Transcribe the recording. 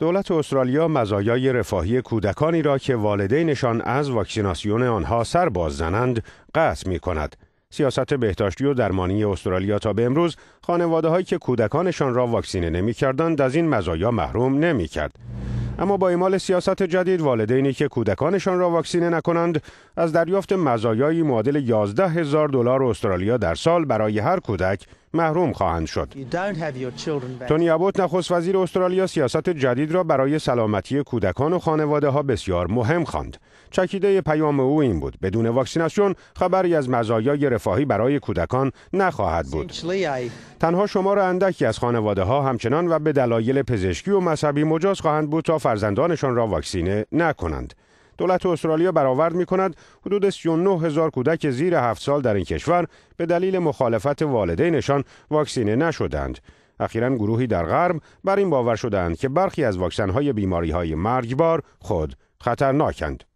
دولت استرالیا مزایای رفاهی کودکانی را که والدینشان از واکسیناسیون آنها سر باز زنند قطع می کند. سیاست بهداشتی و درمانی استرالیا تا به امروز خانواده هایی که کودکانشان را واکسینه نمی کردند از این مزایا محروم نمی کرد. اما با اعمال سیاست جدید والدینی که کودکانشان را واکسینه نکنند از دریافت مزایایی معادل 11 هزار دلار استرالیا در سال برای هر کودک محروم خواهند شد. تونی ابوت نخست وزیر استرالیا سیاست جدید را برای سلامتی کودکان و خانواده ها بسیار مهم خواند. چکیده پیام او این بود بدون واکسیناسیون خبری از مزایای رفاهی برای کودکان نخواهد بود. تنها شمار اندکی از خانواده ها همچنان و به دلایل پزشکی و مذهبی مجاز خواهند بود تا فرزندانشان را واکسینه نکنند. دولت استرالیا برآورد می کند حدود 39 هزار کودک زیر 7 سال در این کشور به دلیل مخالفت والدینشان واکسینه نشدند. اخیرا گروهی در غرب بر این باور شدند که برخی از واکسن های بیماری های مرگبار خود خطرناکند.